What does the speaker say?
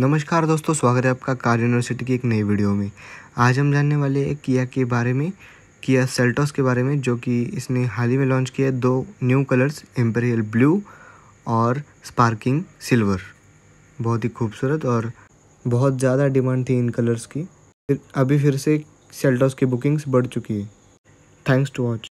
नमस्कार दोस्तों स्वागत है आपका कार यूनिवर्सिटी की एक नई वीडियो में आज हम जानने वाले हैं किया के बारे में किया सेल्टॉस के बारे में जो कि इसने हाल ही में लॉन्च किया दो न्यू कलर्स एम्पेरियल ब्लू और स्पार्किंग सिल्वर बहुत ही खूबसूरत और बहुत ज़्यादा डिमांड थी इन कलर्स की फिर अभी फिर से सेल्टॉस की बुकिंग्स बढ़ चुकी है थैंक्स टू वॉच